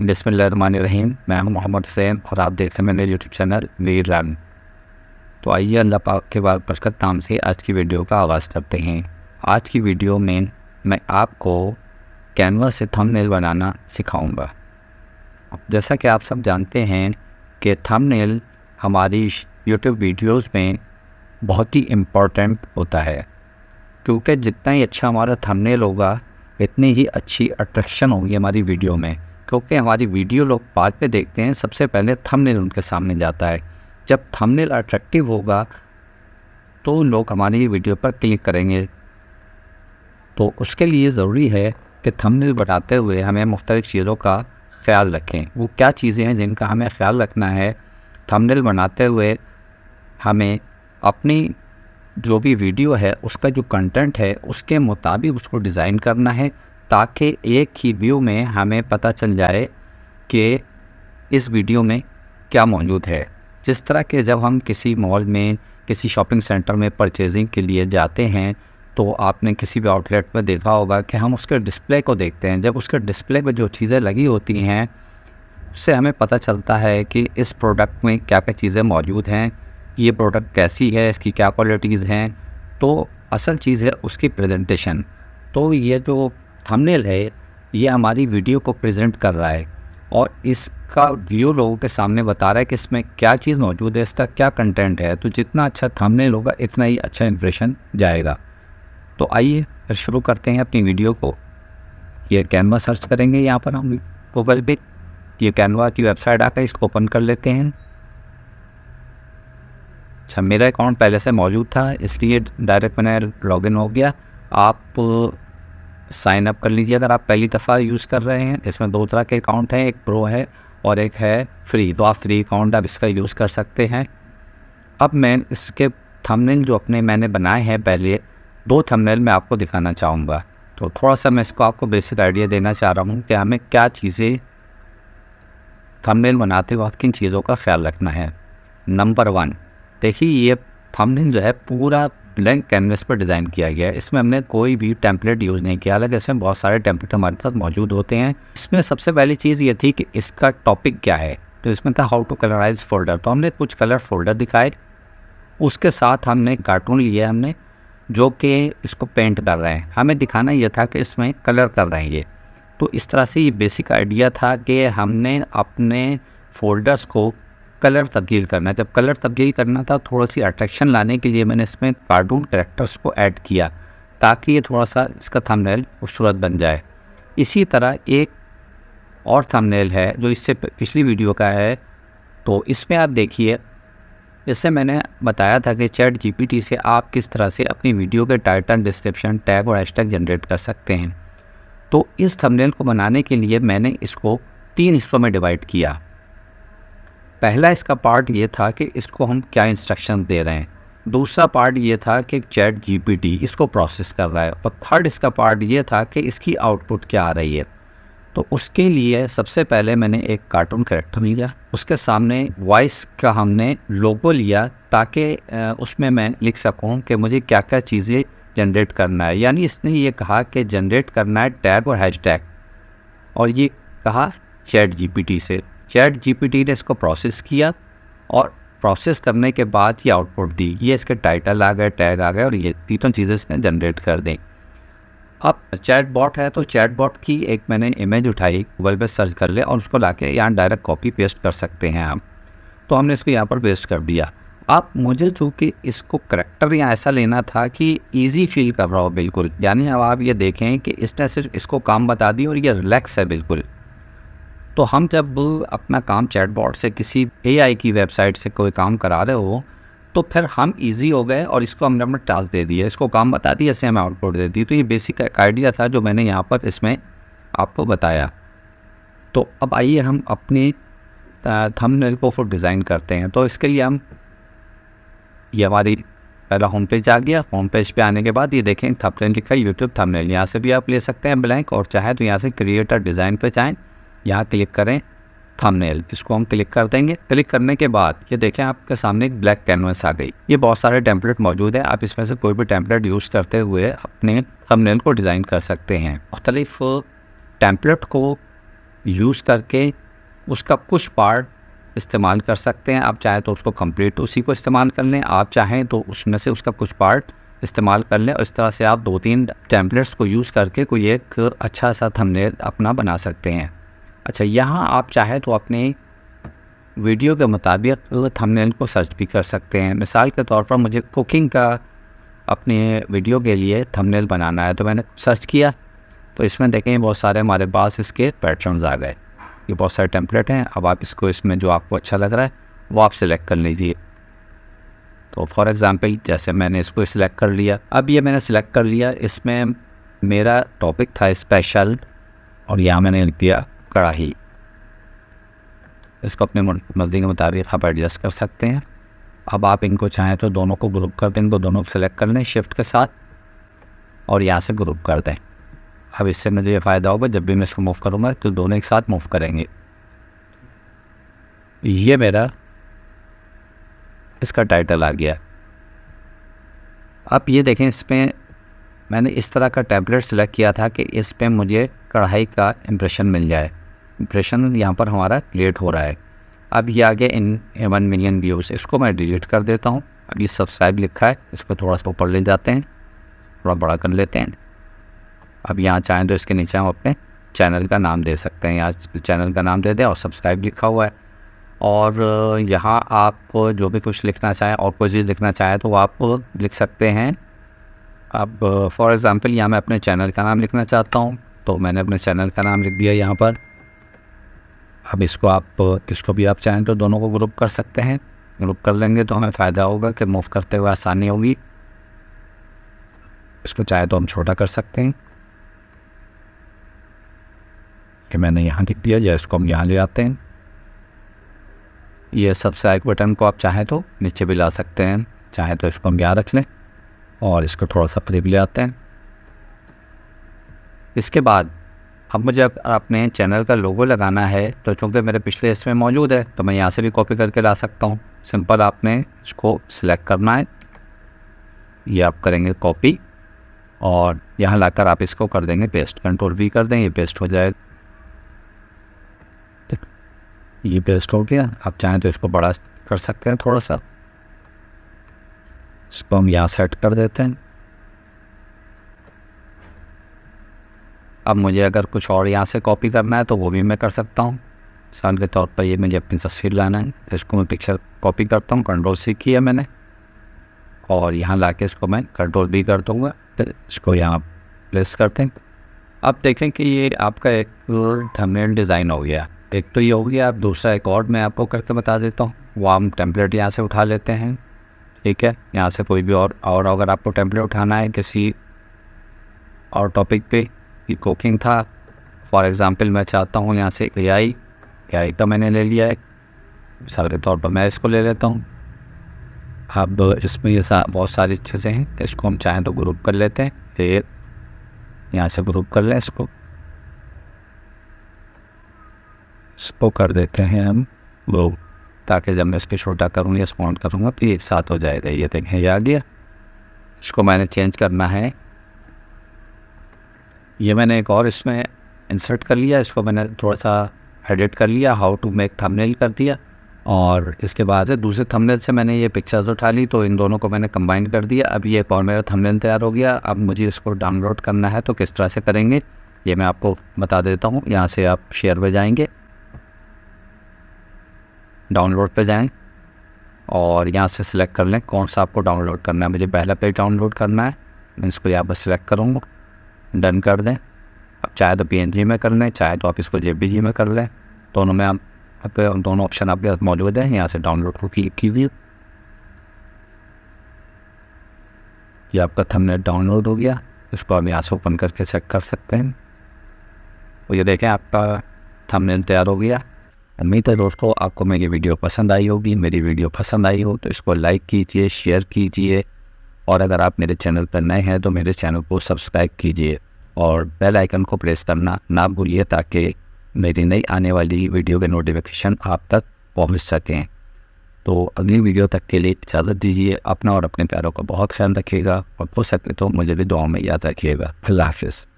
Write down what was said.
रहीम मैं हूं मोहम्मद हुसैन और आप देखते हैं मेरे यूट्यूब चैनल वीर रन तो आइए अल्लाह पाक के बाद बरकत नाम से आज की वीडियो का आगाज़ करते हैं आज की वीडियो में मैं आपको कैनवा से थंबनेल बनाना सिखाऊंगा जैसा कि आप सब जानते हैं कि थंबनेल हमारी यूट्यूब वीडियोस में बहुत ही इम्पोर्टेंट होता है क्योंकि जितना ही अच्छा हमारा थंबनेल होगा इतनी ही अच्छी अट्रैक्शन होगी हमारी वीडियो में क्योंकि हमारी वीडियो लोग बाद में देखते हैं सबसे पहले थंबनेल उनके सामने जाता है जब थंबनेल अट्रैक्टिव होगा तो लोग हमारी वीडियो पर क्लिक करेंगे तो उसके लिए ज़रूरी है कि थंबनेल बनाते हुए हमें मुख्तलिफ़ चीज़ों का ख्याल रखें वो क्या चीज़ें हैं जिनका हमें ख्याल रखना है थंबनेल बनाते हुए हमें अपनी जो भी वीडियो है उसका जो कंटेंट है उसके मुताबिक उसको डिज़ाइन करना है ताकि एक ही व्यू में हमें पता चल जाए कि इस वीडियो में क्या मौजूद है जिस तरह के जब हम किसी मॉल में किसी शॉपिंग सेंटर में परचेजिंग के लिए जाते हैं तो आपने किसी भी आउटलेट में देखा होगा कि हम उसके डिस्प्ले को देखते हैं जब उसके डिस्प्ले में जो चीज़ें लगी होती हैं उससे हमें पता चलता है कि इस प्रोडक्ट में क्या क्या चीज़ें मौजूद हैं ये प्रोडक्ट कैसी है इसकी क्या क्वालिटीज़ हैं तो असल चीज़ है उसकी प्रेजेंटेशन तो ये जो थंबनेल है ये हमारी वीडियो को प्रेजेंट कर रहा है और इसका व्यू लोगों के सामने बता रहा है कि इसमें क्या चीज़ मौजूद है इसका क्या कंटेंट है तो जितना अच्छा थंबनेल होगा इतना ही अच्छा इंप्रेशन जाएगा तो आइए फिर शुरू करते हैं अपनी वीडियो को ये कैनवा सर्च करेंगे यहाँ पर हम गूगल पे ये कैनवा की वेबसाइट आकर इसको ओपन कर लेते हैं अच्छा मेरा अकाउंट पहले से मौजूद था इसलिए डायरेक्ट मैंने लॉगिन हो गया आप साइन अप कर लीजिए अगर आप पहली दफ़ा यूज़ कर रहे हैं इसमें दो तरह के अकाउंट हैं एक प्रो है और एक है फ्री तो आप फ्री अकाउंट आप इसका यूज़ कर सकते हैं अब मैं इसके थंबनेल जो अपने मैंने बनाए हैं पहले दो थंबनेल मैं आपको दिखाना चाहूँगा तो थोड़ा सा मैं इसको आपको बेसिक आइडिया देना चाह रहा हूँ कि हमें क्या चीज़ें थंबनेल बनाते वक्त किन चीज़ों का ख्याल रखना है नंबर वन देखिए ये थंबनेल जो है पूरा ब्लैंक कैनवस पर डिज़ाइन किया गया है इसमें हमने कोई भी टेम्पलेट यूज़ नहीं किया हालांकि इसमें बहुत सारे टेम्पलेट हमारे पास मौजूद होते हैं इसमें सबसे पहली चीज़ ये थी कि इसका टॉपिक क्या है तो इसमें था हाउ टू कलराइज फोल्डर तो हमने कुछ कलर फोल्डर दिखाए उसके साथ हमने कार्टून लिया हमने जो कि इसको पेंट कर रहे हैं हमें दिखाना यह था कि इसमें कलर कर रहे हैं ये तो इस तरह से ये बेसिक आइडिया था कि हमने अपने फोल्डर्स को कलर तब्दील करना जब कलर तब्दील करना था थोड़ा सी अट्रैक्शन लाने के लिए मैंने इसमें कार्टून करेक्टर्स को ऐड किया ताकि ये थोड़ा सा इसका थंबनेल खूबसूरत बन जाए इसी तरह एक और थंबनेल है जो इससे पिछली वीडियो का है तो इसमें आप देखिए इससे मैंने बताया था कि चैट जीपीटी से आप किस तरह से अपनी वीडियो के टाइटल डिस्क्रिप्शन टैग और हैशटैग जनरेट कर सकते हैं तो इस थंबनेल को बनाने के लिए मैंने इसको तीन हिस्सों में डिवाइड किया पहला इसका पार्ट ये था कि इसको हम क्या इंस्ट्रक्शन दे रहे हैं दूसरा पार्ट ये था कि चैट जीपीटी इसको प्रोसेस कर रहा है और थर्ड इसका पार्ट ये था कि इसकी आउटपुट क्या आ रही है तो उसके लिए सबसे पहले मैंने एक कार्टून करेक्टर लिया उसके सामने वॉइस का हमने लोगो लिया ताकि उसमें मैं लिख सकूँ कि मुझे क्या क्या चीज़ें जनरेट करना है यानी इसने ये कहा कि जनरेट करना है टैग और हैश और ये कहा चैट जीपीटी से चैट जीपीटी ने इसको प्रोसेस किया और प्रोसेस करने के बाद ये आउटपुट दी ये इसके टाइटल आ गए टैग आ गए और ये तीनों चीज़ें इसने जनरेट कर दें अब चैट बॉट है तो चैट बॉट की एक मैंने इमेज उठाई गूगल पे सर्च कर ले और उसको ला के यहाँ डायरेक्ट कॉपी पेस्ट कर सकते हैं हम तो हमने इसको यहाँ पर पेस्ट कर दिया अब मुझे चूँकि इसको करेक्टर यहाँ ऐसा लेना था कि ईजी फील कर रहा हो बिल्कुल यानी अब आप ये देखें कि इसने सिर्फ इसको काम बता दी और ये रिलैक्स है बिल्कुल तो हम जब अपना काम चैटबॉट से किसी एआई की वेबसाइट से कोई काम करा रहे हो तो फिर हम इजी हो गए और इसको हमने अपना टास्क दे दिया इसको काम बता दिया इससे हमें आउटपुट दे दी तो ये बेसिक एक आइडिया था जो मैंने यहाँ पर इसमें आपको बताया तो अब आइए हम अपने थंबनेल को फिर डिज़ाइन करते हैं तो इसके लिए हम ये हमारी पहला होम पेज आ गया होम पेज पे आने के बाद ये देखें थंबनेल लिखा है यूट्यूब थंबनेल यहाँ से भी आप ले सकते हैं ब्लैंक और चाहे तो यहाँ से क्रिएटर डिज़ाइन पे चाहें यहाँ क्लिक करें थंबनेल इसको हम क्लिक कर देंगे क्लिक करने के बाद ये देखें आपके सामने एक ब्लैक कैनवस आ गई ये बहुत सारे टेम्पलेट मौजूद है आप इसमें से कोई भी टेम्पलेट यूज़ करते हुए अपने थंबनेल को डिज़ाइन कर सकते हैं मुख्तलिफ टेम्पलेट को यूज़ करके उसका कुछ पार्ट इस्तेमाल कर सकते हैं आप चाहें तो उसको कंप्लीट उसी को इस्तेमाल कर लें आप चाहें तो उसमें से उसका कुछ पार्ट इस्तेमाल कर लें और इस तरह से आप दो तीन टेम्पलेट्स को यूज़ करके कोई एक अच्छा सा थंबनेल अपना बना सकते हैं अच्छा यहाँ आप चाहे तो अपने वीडियो के मुताबिक थंबनेल को सर्च भी कर सकते हैं मिसाल के तौर पर मुझे कुकिंग का अपने वीडियो के लिए थंबनेल बनाना है तो मैंने सर्च किया तो इसमें देखें बहुत सारे हमारे पास इसके पैटर्न्स आ गए ये बहुत सारे टेम्पलेट हैं अब आप इसको इसमें जो आपको अच्छा लग रहा है वो आप सिलेक्ट कर लीजिए तो फॉर एग्ज़ाम्पल जैसे मैंने इसको सिलेक्ट कर लिया अब ये मैंने सिलेक्ट कर लिया इसमें मेरा टॉपिक था स्पेशल और यहाँ मैंने लिख दिया कड़ाही इसको अपने मर्ज़ी के मुताबिक आप एडजस्ट कर सकते हैं अब आप इनको चाहें तो दोनों को ग्रुप कर दें इनको दोनों सेलेक्ट कर लें शिफ्ट के साथ और यहाँ से ग्रुप कर दें अब इससे मुझे ये फ़ायदा होगा जब भी मैं इसको मूव करूँगा तो दोनों एक साथ मूव करेंगे ये मेरा इसका टाइटल आ गया अब ये देखें इस पर मैंने इस तरह का टैबलेट सेलेक्ट किया था कि इस पर मुझे कढ़ाई का इम्प्रेशन मिल जाए इंप्रेशन यहाँ पर हमारा क्रिएट हो रहा है अब ये आ गया इन वन मिलियन व्यूज़ इसको मैं डिलीट कर देता हूँ अब ये सब्सक्राइब लिखा है इसको थोड़ा सा ऊपर ले जाते हैं थोड़ा बड़ा कर लेते हैं अब यहाँ चाहें तो इसके नीचे हम अपने चैनल का नाम दे सकते हैं यहाँ चैनल का नाम दे दें और सब्सक्राइब लिखा हुआ है और यहाँ आप जो भी कुछ लिखना चाहें और कोई चीज़ लिखना चाहें तो आप लिख सकते हैं अब फॉर एग्ज़ाम्पल यहाँ मैं अपने चैनल का नाम लिखना चाहता हूँ तो मैंने अपने चैनल का नाम लिख दिया यहाँ पर अब इसको आप इसको भी आप चाहें तो दोनों को ग्रुप कर सकते हैं ग्रुप कर लेंगे तो हमें फ़ायदा होगा कि मूव करते हुए आसानी होगी इसको चाहे तो हम छोटा कर सकते हैं कि मैंने यहाँ लिख दिया या इसको हम यहाँ ले आते हैं ये सब्सक्राइब बटन को आप चाहें तो नीचे भी ला सकते हैं चाहे तो इसको हम यहाँ रख लें और इसको थोड़ा सा करीब ले आते हैं इसके बाद अब मुझे अपने चैनल का लोगो लगाना है तो चूँकि मेरे पिछले इसमें मौजूद है तो मैं यहाँ से भी कॉपी करके ला सकता हूँ सिंपल आपने इसको सिलेक्ट करना है ये आप करेंगे कॉपी और यहाँ लाकर आप इसको कर देंगे पेस्ट कंट्रोल भी कर देंगे पेस्ट हो जाएगा ये पेस्ट हो गया आप चाहें तो इसको बड़ा कर सकते हैं थोड़ा सा इसको हम यहाँ सेट कर देते हैं अब मुझे अगर कुछ और यहाँ से कॉपी करना है तो वो भी मैं कर सकता हूँ मिसाल के तौर पर ये मुझे अपनी तस्वीर लाना है इसको मैं पिक्चर कॉपी करता हूँ कंट्रोल सी किया मैंने और यहाँ ला के इसको मैं कंट्रोल भी कर दूँगा फिर इसको यहाँ प्लेस करते हैं अब देखें कि ये आपका एक थंबनेल डिज़ाइन हो गया एक तो ये हो गया अब दूसरा एक और मैं आपको करके बता देता हूँ वो हम टेम्पलेट यहाँ से उठा लेते हैं ठीक है यहाँ से कोई भी और और अगर आपको टेम्पलेट उठाना है किसी और टॉपिक पे कि कुकिंग था फॉर एग्ज़ाम्पल मैं चाहता हूँ यहाँ से ए आई ए आई तो मैंने ले लिया है मिसाल के तौर पर मैं इसको ले लेता हूँ अब इसमें ये सा, बहुत सारी चीज़ें हैं इसको हम चाहें तो ग्रुप कर लेते हैं फिर तो यहाँ से ग्रुप कर लें इसको इसको कर देते हैं हम वो ताकि जब मैं इसको छोटा करूँगा या करूँगा तो ये एक साथ हो जाएगा ये देखें ये आ गया इसको मैंने चेंज करना है ये मैंने एक और इसमें इंसर्ट कर लिया इसको मैंने थोड़ा सा एडिट कर लिया हाउ टू मेक थंबनेल कर दिया और इसके बाद से दूसरे थंबनेल से मैंने ये पिक्चर्स उठा ली तो इन दोनों को मैंने कंबाइन कर दिया अब ये एक और मेरा थंबनेल तैयार हो गया अब मुझे इसको डाउनलोड करना है तो किस तरह से करेंगे ये मैं आपको बता देता हूँ यहाँ से आप शेयर पर जाएंगे डाउनलोड पर जाएँ और यहाँ से सिलेक्ट कर लें कौन सा आपको डाउनलोड करना है मुझे पहला पेज डाउनलोड करना है मैं इसको यहाँ पर सिलेक्ट करूँगा डन कर दें अब चाहे तो पी में कर लें चाहे तो आप इसको जे में कर लें दोनों में आप दोनों ऑप्शन आपके पास मौजूद हैं यहाँ से डाउनलोड को क्लिक कीजिए ये आपका थंबनेल डाउनलोड हो गया इसको आप यहाँ से ओपन करके चेक कर सकते हैं और ये देखें आपका थंबनेल तैयार हो गया उम्मीद है दोस्तों आपको मेरी वीडियो पसंद आई होगी मेरी वीडियो पसंद आई हो तो इसको लाइक कीजिए शेयर कीजिए और अगर आप मेरे चैनल पर नए हैं तो मेरे चैनल को सब्सक्राइब कीजिए और बेल आइकन को प्रेस करना ना भूलिए ताकि मेरी नई आने वाली वीडियो के नोटिफिकेशन आप तक पहुंच सकें तो अगली वीडियो तक के लिए इजाज़त दीजिए अपना और अपने प्यारों का बहुत ख्याल रखिएगा और हो सके तो मुझे भी दुआ में याद रखिएगा अल्लाह हाफिज़